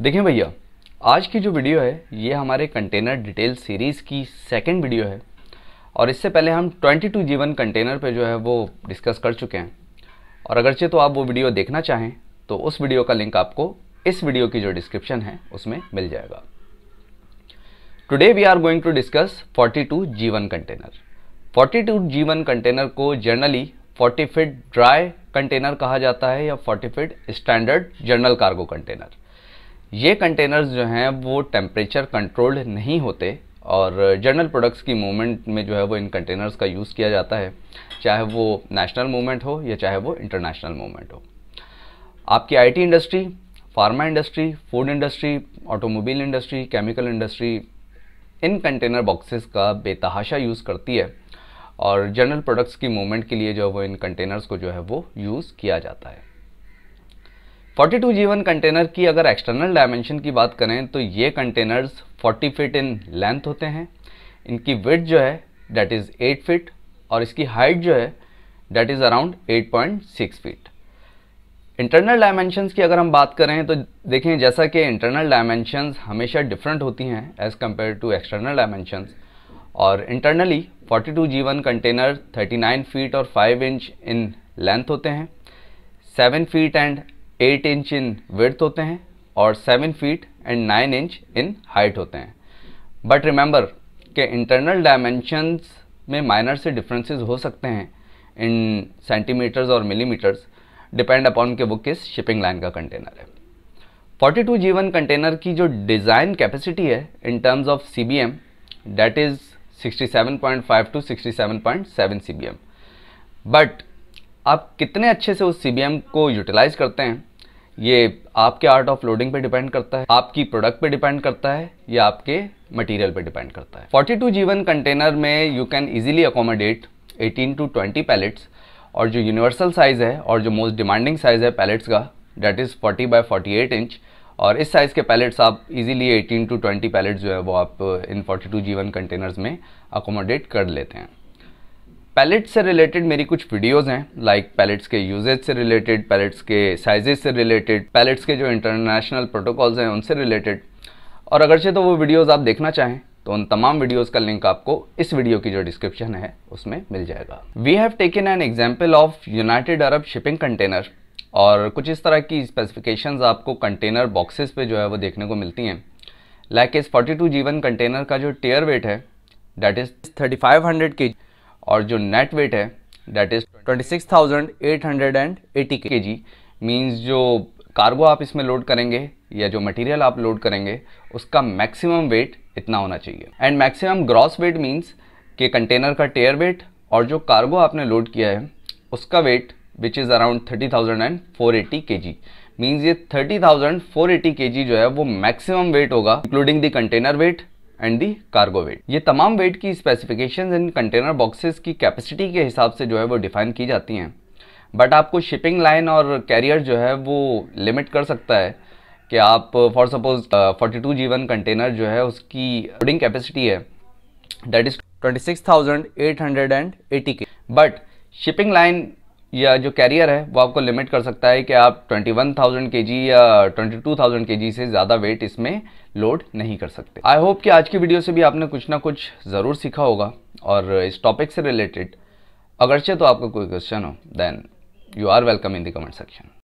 देखें भैया आज की जो वीडियो है ये हमारे कंटेनर डिटेल सीरीज़ की सेकेंड वीडियो है और इससे पहले हम 22 जीवन कंटेनर पे जो है वो डिस्कस कर चुके हैं और अगरचे तो आप वो वीडियो देखना चाहें तो उस वीडियो का लिंक आपको इस वीडियो की जो डिस्क्रिप्शन है उसमें मिल जाएगा today we are going to discuss 42 G one container 42 G one container को जनरली 40 फिट ड्राई कंटेनर कहा जाता है या 40 feet standard general cargo container ये कंटेनर्स जो हैं वो टेम्परेचर कंट्रोल्ड नहीं होते और जनरल प्रोडक्ट्स की मूवमेंट में जो है वो इन कंटेनर्स का यूज़ किया जाता है चाहे वो नेशनल मूवमेंट हो या चाहे वो इंटरनेशनल मूवमेंट हो आपकी IT industry pharma industry food industry automobile industry chemical industry इन कंटेनर बॉक्सेस का बेतहाशा यूज़ करती है और जनरल प्रोडक्ट्स की मूवमेंट के लिए जो है वो इन कंटेनर्स को जो है वो यूज़ किया जाता है 42 जीवन कंटेनर की अगर एक्सटर्नल डायमेंशन की बात करें तो ये कंटेनर्स 40 फीट इन लेंथ होते हैं इनकी विथ जो है डेट इज़ 8 फीट और इसकी हाइट जो है that is around 8.6 feet internal dimensions की अगर हम बात करें तो देखें जैसा कि इंटरनल डायमेंशंस हमेशा डिफरेंट होती हैं as compare to external dimensions और internally G one container 39 feet और 5 इंच इन लेंथ होते हैं 7 feet and eight inch in width होते हैं और seven feet and nine inch in height होते हैं बट रिमेंबर के इंटरनल डायमेंशंस में माइनर से डिफरेंसेस हो सकते हैं इन सेंटीमीटर्स और मिलीमीटर्स डिपेंड अपॉन के वो किस शिपिंग लाइन का कंटेनर है 42 जीवन कंटेनर की जो डिज़ाइन कैपेसिटी है in terms of C B M that is five two B M but आप कितने अच्छे से उस सी को यूटिलाइज करते हैं ये आपके आर्ट ऑफ लोडिंग पे डिपेंड करता है आपकी प्रोडक्ट पे डिपेंड करता है या आपके मटेरियल पे डिपेंड करता है 42 जीवन कंटेनर में you can easily accommodate 18 to 20 pallets और जो यूनिवर्सल साइज़ है और जो मोस्ट डिमांडिंग साइज़ है पैलेट्स का डेट इज़ 40 बाय 48 इंच और इस साइज़ के पैलेट्स आप इजीली 18 टू 20 पैलेट्स जो है वो आप इन 42 जीवन कंटेनर्स में अकोमोडेट कर लेते हैं पैलेट से रिलेटेड मेरी कुछ वीडियोस हैं लाइक पैलेट्स के यूजेज से रिलेटेड पैलेट्स के साइजेस से रिलेटेड पैलेट्स के जो इंटरनेशनल प्रोटोकॉल्स हैं उनसे रिलेटेड और अगरचे तो वो वीडियोस आप देखना चाहें तो उन तमाम वीडियोस का लिंक आपको इस वीडियो की जो डिस्क्रिप्शन है उसमें मिल जाएगा we have taken an example of United Arab shipping container और कुछ इस तरह की स्पेसिफिकेशन आपको कंटेनर बॉक्सेस पे जो है वो देखने को मिलती हैं लाइक इस फोर्टी जीवन कंटेनर का जो टेयर वेट है डेट इज़ थर्टी फाइव और जो नेट वेट है that is twenty six thousand eight hundred and eighty K G means जो कार्गो आप इसमें लोड करेंगे या जो मटेरियल आप लोड करेंगे उसका मैक्सिमम वेट इतना होना चाहिए and maximum gross weight means के कंटेनर का टेयर वेट और जो कार्गो आपने लोड किया है उसका weight which is around thirty thousand and four eighty K G means ये thirty thousand four eighty K G जो है वो मैक्सिमम वेट होगा including the container weight and the cargo weight ये तमाम वेट की स्पेसिफिकेशंस इन कंटेनर बॉक्सेस की कैपेसिटी के हिसाब से जो है वो डिफाइन की जाती हैं बट आपको शिपिंग लाइन और कैरियर जो है वो लिमिट कर सकता है कि आप for suppose forty two G one container जो है उसकी लोडिंग कैपेसिटी है that is twenty six thousand eight hundred and eighty K but shipping line या जो कैरियर है वो आपको लिमिट कर सकता है कि आप 21,000 जी या 22,000 जी से ज़्यादा वेट इसमें लोड नहीं कर सकते आई होप कि आज की वीडियो से भी आपने कुछ ना कुछ ज़रूर सीखा होगा और इस टॉपिक से रिलेटेड अगरचे तो आपका कोई क्वेश्चन हो then you are welcome in the comment section